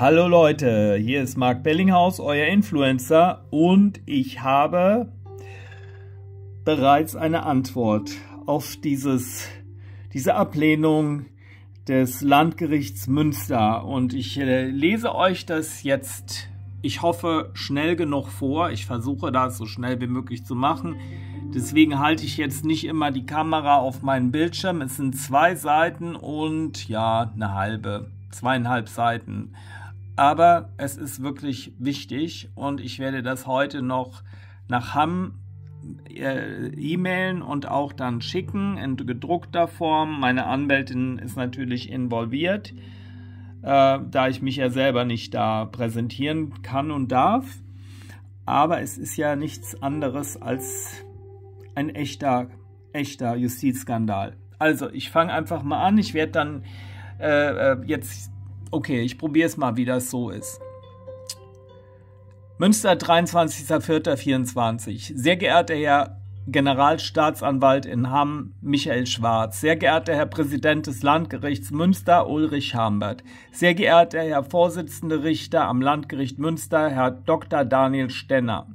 Hallo Leute, hier ist Marc Bellinghaus, euer Influencer und ich habe bereits eine Antwort auf dieses, diese Ablehnung des Landgerichts Münster und ich äh, lese euch das jetzt, ich hoffe, schnell genug vor. Ich versuche das so schnell wie möglich zu machen. Deswegen halte ich jetzt nicht immer die Kamera auf meinen Bildschirm. Es sind zwei Seiten und ja, eine halbe, zweieinhalb Seiten aber es ist wirklich wichtig und ich werde das heute noch nach Hamm äh, E-Mailen und auch dann schicken in gedruckter Form. Meine Anwältin ist natürlich involviert, äh, da ich mich ja selber nicht da präsentieren kann und darf. Aber es ist ja nichts anderes als ein echter, echter Justizskandal. Also ich fange einfach mal an. Ich werde dann äh, äh jetzt Okay, ich probiere es mal, wie das so ist. Münster, 23.04.24. Sehr geehrter Herr Generalstaatsanwalt in Hamm, Michael Schwarz. Sehr geehrter Herr Präsident des Landgerichts Münster, Ulrich Hambert. Sehr geehrter Herr Vorsitzende Richter am Landgericht Münster, Herr Dr. Daniel Stenner.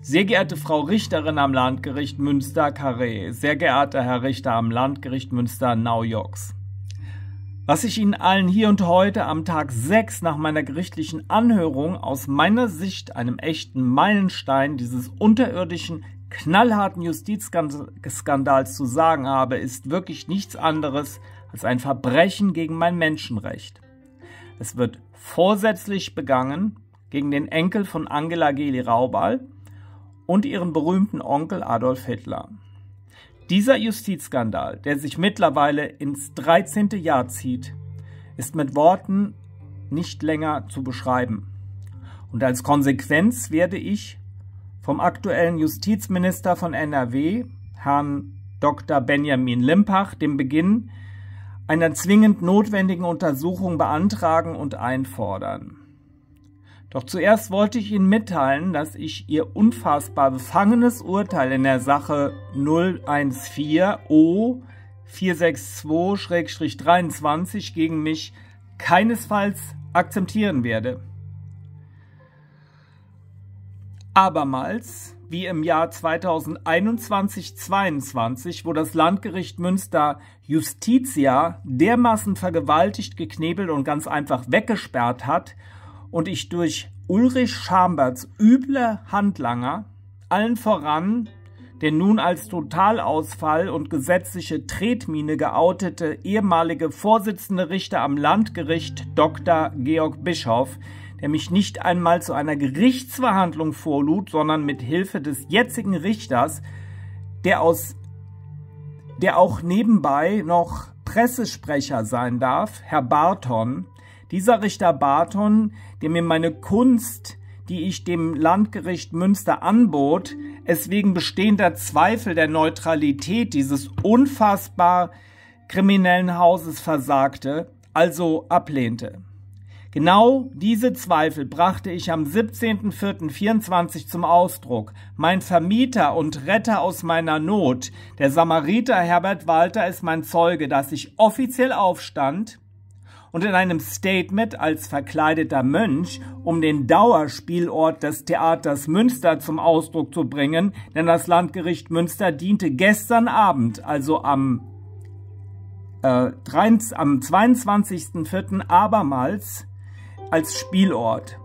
Sehr geehrte Frau Richterin am Landgericht Münster, Carré. Sehr geehrter Herr Richter am Landgericht Münster, Naujoks. Was ich Ihnen allen hier und heute am Tag 6 nach meiner gerichtlichen Anhörung aus meiner Sicht einem echten Meilenstein dieses unterirdischen, knallharten Justizskandals zu sagen habe, ist wirklich nichts anderes als ein Verbrechen gegen mein Menschenrecht. Es wird vorsätzlich begangen gegen den Enkel von Angela Geli Raubal und ihren berühmten Onkel Adolf Hitler. Dieser Justizskandal, der sich mittlerweile ins 13. Jahr zieht, ist mit Worten nicht länger zu beschreiben. Und als Konsequenz werde ich vom aktuellen Justizminister von NRW, Herrn Dr. Benjamin Limpach, den Beginn einer zwingend notwendigen Untersuchung beantragen und einfordern. Doch zuerst wollte ich Ihnen mitteilen, dass ich Ihr unfassbar befangenes Urteil in der Sache 014 O 462-23 gegen mich keinesfalls akzeptieren werde. Abermals, wie im Jahr 2021-22, wo das Landgericht Münster Justitia dermaßen vergewaltigt, geknebelt und ganz einfach weggesperrt hat und ich durch Ulrich Schamberts üble Handlanger, allen voran der nun als Totalausfall und gesetzliche Tretmine geoutete ehemalige Vorsitzende Richter am Landgericht Dr. Georg Bischoff, der mich nicht einmal zu einer Gerichtsverhandlung vorlud, sondern mit Hilfe des jetzigen Richters, der aus der auch nebenbei noch Pressesprecher sein darf, Herr Barton, dieser Richter Barton, der mir meine Kunst, die ich dem Landgericht Münster anbot, es wegen bestehender Zweifel der Neutralität dieses unfassbar kriminellen Hauses versagte, also ablehnte. Genau diese Zweifel brachte ich am 17.04.24 zum Ausdruck. Mein Vermieter und Retter aus meiner Not, der Samariter Herbert Walter, ist mein Zeuge, dass ich offiziell aufstand, und in einem Statement als verkleideter Mönch, um den Dauerspielort des Theaters Münster zum Ausdruck zu bringen, denn das Landgericht Münster diente gestern Abend, also am, äh, am 22.04. abermals als Spielort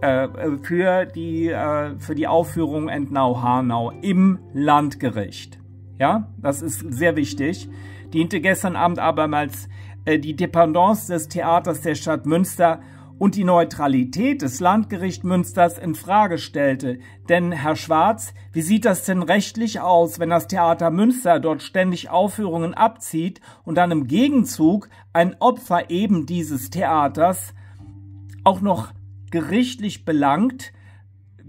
äh, für, die, äh, für die Aufführung Entnau-Hanau im Landgericht. Ja, das ist sehr wichtig. Diente gestern Abend abermals äh, die Dependance des Theaters der Stadt Münster und die Neutralität des Landgericht Münsters in Frage stellte. Denn, Herr Schwarz, wie sieht das denn rechtlich aus, wenn das Theater Münster dort ständig Aufführungen abzieht und dann im Gegenzug ein Opfer eben dieses Theaters auch noch gerichtlich belangt,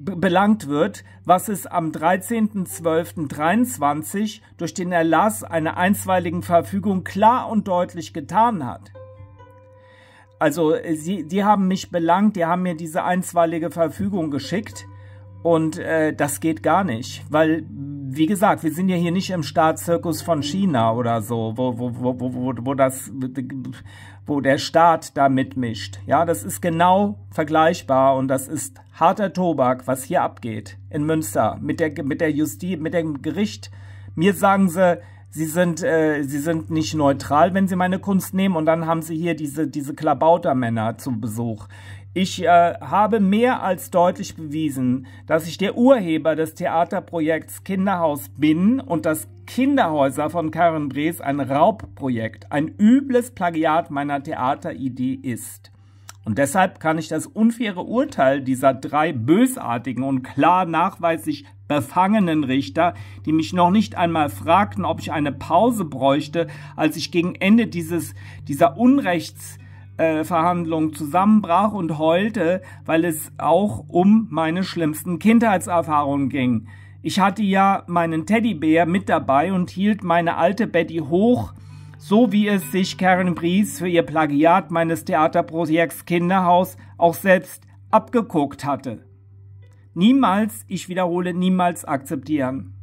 belangt wird, was es am 13.12.23 durch den Erlass einer einstweiligen Verfügung klar und deutlich getan hat. Also äh, sie, die haben mich belangt, die haben mir diese einstweilige Verfügung geschickt und äh, das geht gar nicht, weil wie gesagt, wir sind ja hier nicht im Staatszirkus von China oder so, wo, wo, wo, wo, wo, das, wo der Staat da mitmischt. Ja, das ist genau vergleichbar und das ist harter Tobak, was hier abgeht in Münster mit der, mit der Justiz, mit dem Gericht. Mir sagen sie, sie sind, äh, sie sind nicht neutral, wenn sie meine Kunst nehmen und dann haben sie hier diese, diese Klabautermänner zu Besuch. Ich äh, habe mehr als deutlich bewiesen, dass ich der Urheber des Theaterprojekts Kinderhaus bin und dass Kinderhäuser von Karen Brees ein Raubprojekt, ein übles Plagiat meiner Theateridee ist. Und deshalb kann ich das unfaire Urteil dieser drei bösartigen und klar nachweislich befangenen Richter, die mich noch nicht einmal fragten, ob ich eine Pause bräuchte, als ich gegen Ende dieses, dieser Unrechts äh, Verhandlung zusammenbrach und heulte, weil es auch um meine schlimmsten Kindheitserfahrungen ging. Ich hatte ja meinen Teddybär mit dabei und hielt meine alte Betty hoch, so wie es sich Karen Bries für ihr Plagiat meines Theaterprojekts Kinderhaus auch selbst abgeguckt hatte. Niemals, ich wiederhole, niemals akzeptieren.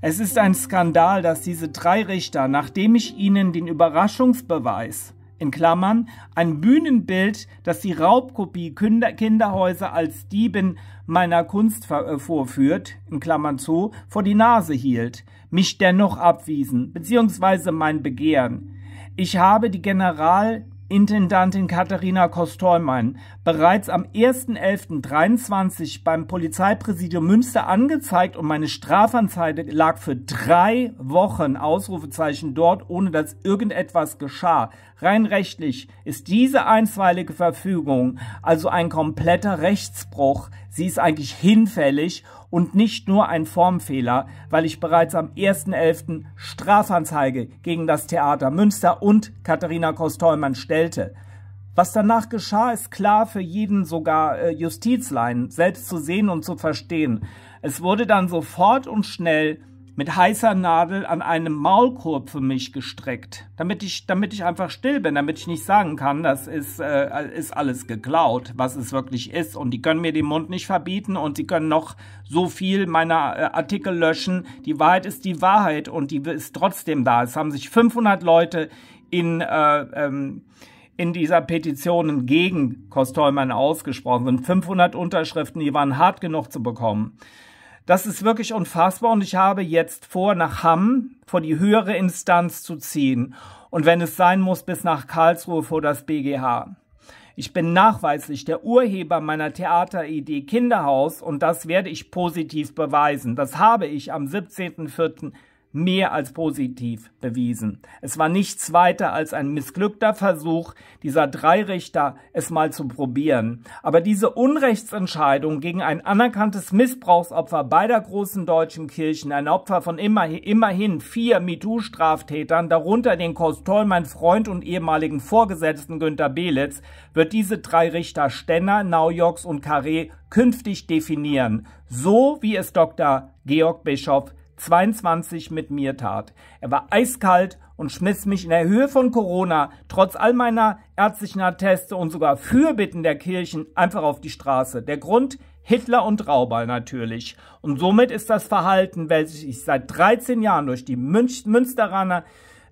Es ist ein Skandal, dass diese drei Richter, nachdem ich ihnen den Überraschungsbeweis in Klammern, ein Bühnenbild, das die Raubkopie Kinderhäuser als Dieben meiner Kunst äh, vorführt, in Klammern zu, vor die Nase hielt, mich dennoch abwiesen, beziehungsweise mein Begehren. Ich habe die Generalintendantin Katharina Kostolmein bereits am 1.11.23 beim Polizeipräsidium Münster angezeigt und meine Strafanzeige lag für drei Wochen Ausrufezeichen dort, ohne dass irgendetwas geschah. Rein rechtlich ist diese einstweilige Verfügung also ein kompletter Rechtsbruch. Sie ist eigentlich hinfällig und nicht nur ein Formfehler, weil ich bereits am 1.11. Strafanzeige gegen das Theater Münster und Katharina Kostolmann stellte. Was danach geschah, ist klar für jeden sogar äh, Justizlein selbst zu sehen und zu verstehen. Es wurde dann sofort und schnell mit heißer Nadel an einem Maulkorb für mich gestreckt, damit ich, damit ich einfach still bin, damit ich nicht sagen kann, das ist, äh, ist alles geklaut, was es wirklich ist. Und die können mir den Mund nicht verbieten und sie können noch so viel meiner äh, Artikel löschen. Die Wahrheit ist die Wahrheit und die ist trotzdem da. Es haben sich 500 Leute in, äh, ähm, in dieser Petition gegen Kostolmann ausgesprochen sind. 500 Unterschriften, die waren hart genug zu bekommen. Das ist wirklich unfassbar und ich habe jetzt vor, nach Hamm vor die höhere Instanz zu ziehen und wenn es sein muss, bis nach Karlsruhe vor das BGH. Ich bin nachweislich der Urheber meiner Theateridee Kinderhaus und das werde ich positiv beweisen. Das habe ich am 17.04 mehr als positiv bewiesen. Es war nichts weiter als ein missglückter Versuch dieser drei Richter, es mal zu probieren. Aber diese Unrechtsentscheidung gegen ein anerkanntes Missbrauchsopfer beider großen deutschen Kirchen, ein Opfer von immer, immerhin vier MeToo-Straftätern, darunter den Kostol, mein Freund und ehemaligen Vorgesetzten Günter Behlitz, wird diese drei Richter Stenner, Naujoks und Carré künftig definieren, so wie es Dr. Georg Bischoff 22 mit mir tat. Er war eiskalt und schmiss mich in der Höhe von Corona, trotz all meiner ärztlichen Atteste und sogar Fürbitten der Kirchen, einfach auf die Straße. Der Grund? Hitler und Raubal natürlich. Und somit ist das Verhalten, welches ich seit 13 Jahren durch die Münsteraner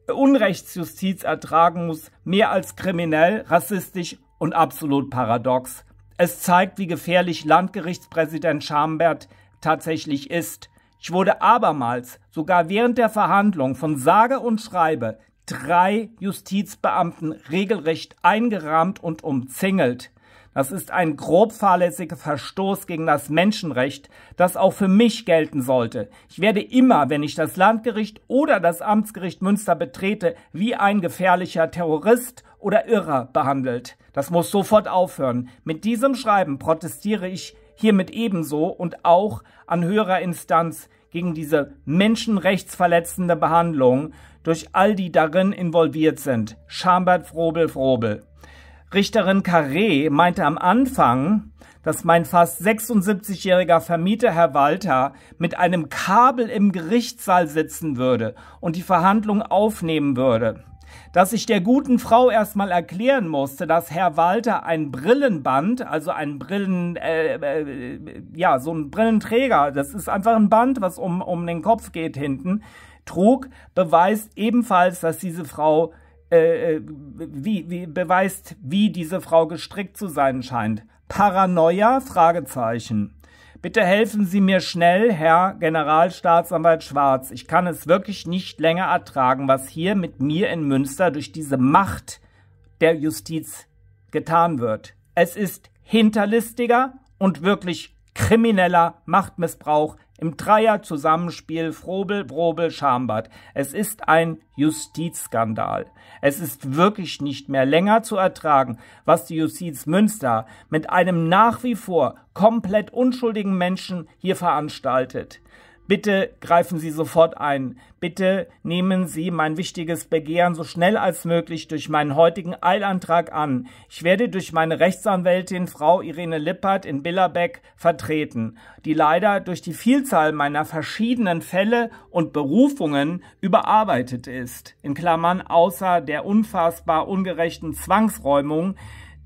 äh, Unrechtsjustiz ertragen muss, mehr als kriminell, rassistisch und absolut paradox. Es zeigt, wie gefährlich Landgerichtspräsident Schambert tatsächlich ist. Ich wurde abermals, sogar während der Verhandlung, von sage und schreibe drei Justizbeamten regelrecht eingerahmt und umzingelt. Das ist ein grob fahrlässiger Verstoß gegen das Menschenrecht, das auch für mich gelten sollte. Ich werde immer, wenn ich das Landgericht oder das Amtsgericht Münster betrete, wie ein gefährlicher Terrorist oder Irrer behandelt. Das muss sofort aufhören. Mit diesem Schreiben protestiere ich hiermit ebenso und auch an höherer Instanz gegen diese menschenrechtsverletzende Behandlung durch all die darin involviert sind. Schambert Frobel Frobel. Richterin Carré meinte am Anfang, dass mein fast 76-jähriger Vermieter Herr Walter mit einem Kabel im Gerichtssaal sitzen würde und die Verhandlung aufnehmen würde dass ich der guten Frau erstmal erklären musste, dass Herr Walter ein Brillenband, also ein Brillen, äh, äh, ja, so ein Brillenträger, das ist einfach ein Band, was um, um den Kopf geht hinten, trug, beweist ebenfalls, dass diese Frau äh, äh wie, wie, beweist, wie diese Frau gestrickt zu sein scheint. Paranoia? Fragezeichen. Bitte helfen Sie mir schnell, Herr Generalstaatsanwalt Schwarz. Ich kann es wirklich nicht länger ertragen, was hier mit mir in Münster durch diese Macht der Justiz getan wird. Es ist hinterlistiger und wirklich krimineller Machtmissbrauch, im Dreier-Zusammenspiel Frobel, Brobel, Schambert. Es ist ein Justizskandal. Es ist wirklich nicht mehr länger zu ertragen, was die Justiz Münster mit einem nach wie vor komplett unschuldigen Menschen hier veranstaltet. Bitte greifen Sie sofort ein. Bitte nehmen Sie mein wichtiges Begehren so schnell als möglich durch meinen heutigen Eilantrag an. Ich werde durch meine Rechtsanwältin Frau Irene Lippert in Billerbeck vertreten, die leider durch die Vielzahl meiner verschiedenen Fälle und Berufungen überarbeitet ist. In Klammern außer der unfassbar ungerechten Zwangsräumung,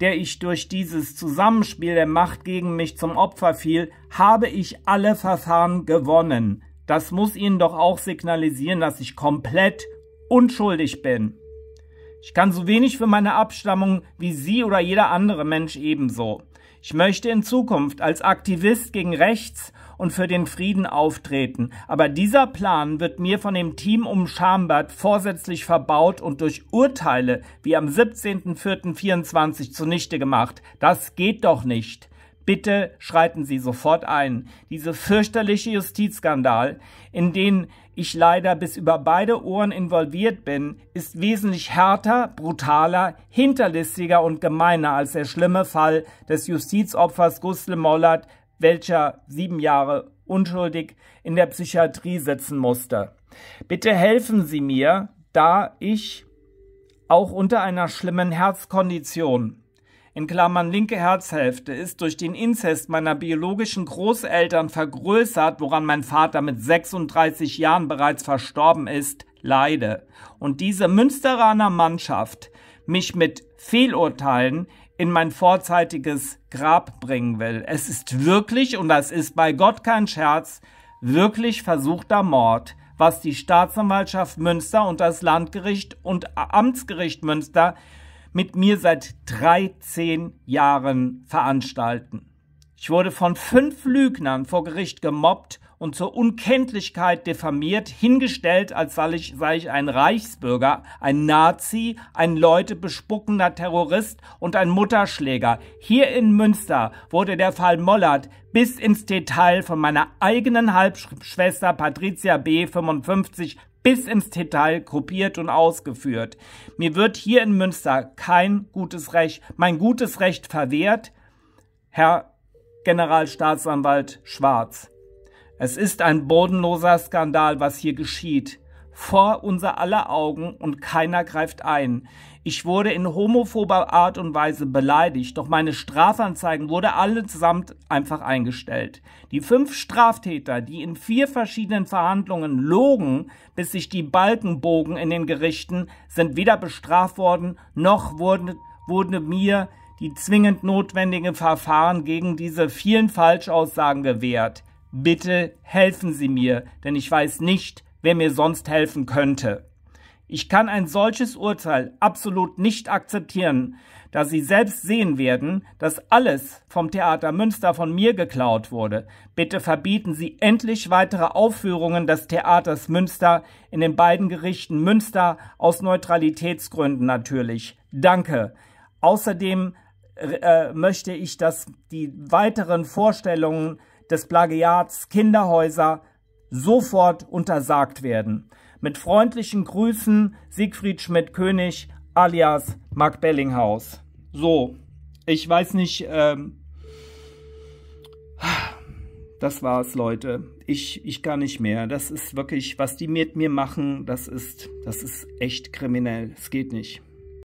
der ich durch dieses Zusammenspiel der Macht gegen mich zum Opfer fiel, habe ich alle Verfahren gewonnen. Das muss Ihnen doch auch signalisieren, dass ich komplett unschuldig bin. Ich kann so wenig für meine Abstammung wie Sie oder jeder andere Mensch ebenso. Ich möchte in Zukunft als Aktivist gegen rechts und für den Frieden auftreten. Aber dieser Plan wird mir von dem Team um Schambert vorsätzlich verbaut und durch Urteile wie am 17.04.24 zunichte gemacht. Das geht doch nicht. Bitte schreiten Sie sofort ein. Diese fürchterliche Justizskandal, in den ich leider bis über beide Ohren involviert bin, ist wesentlich härter, brutaler, hinterlistiger und gemeiner als der schlimme Fall des Justizopfers Gustl Mollert welcher sieben Jahre unschuldig in der Psychiatrie sitzen musste. Bitte helfen Sie mir, da ich auch unter einer schlimmen Herzkondition in Klammern linke Herzhälfte ist durch den Inzest meiner biologischen Großeltern vergrößert, woran mein Vater mit 36 Jahren bereits verstorben ist, leide. Und diese Münsteraner Mannschaft mich mit Fehlurteilen in mein vorzeitiges Grab bringen will. Es ist wirklich, und das ist bei Gott kein Scherz, wirklich versuchter Mord, was die Staatsanwaltschaft Münster und das Landgericht und Amtsgericht Münster mit mir seit 13 Jahren veranstalten. Ich wurde von fünf Lügnern vor Gericht gemobbt und zur Unkenntlichkeit diffamiert, hingestellt, als sei ich, sei ich ein Reichsbürger, ein Nazi, ein Leute bespuckender Terrorist und ein Mutterschläger. Hier in Münster wurde der Fall Mollert bis ins Detail von meiner eigenen Halbschwester Patricia B. 55 bis ins Detail kopiert und ausgeführt. Mir wird hier in Münster kein gutes Recht, mein gutes Recht verwehrt, Herr Generalstaatsanwalt Schwarz. Es ist ein bodenloser Skandal, was hier geschieht. Vor unser aller Augen und keiner greift ein. Ich wurde in homophober Art und Weise beleidigt, doch meine Strafanzeigen wurde allesamt einfach eingestellt. Die fünf Straftäter, die in vier verschiedenen Verhandlungen logen, bis sich die Balken bogen in den Gerichten, sind weder bestraft worden, noch wurden, wurde mir die zwingend notwendigen Verfahren gegen diese vielen Falschaussagen gewährt bitte helfen Sie mir, denn ich weiß nicht, wer mir sonst helfen könnte. Ich kann ein solches Urteil absolut nicht akzeptieren, da Sie selbst sehen werden, dass alles vom Theater Münster von mir geklaut wurde. Bitte verbieten Sie endlich weitere Aufführungen des Theaters Münster in den beiden Gerichten Münster aus Neutralitätsgründen natürlich. Danke. Außerdem äh, möchte ich, dass die weiteren Vorstellungen des Plagiats Kinderhäuser sofort untersagt werden. Mit freundlichen Grüßen Siegfried Schmidt-König alias Mark Bellinghaus. So, ich weiß nicht, ähm, das war's, Leute. Ich, ich kann nicht mehr. Das ist wirklich, was die mit mir machen, das ist, das ist echt kriminell. Es geht nicht.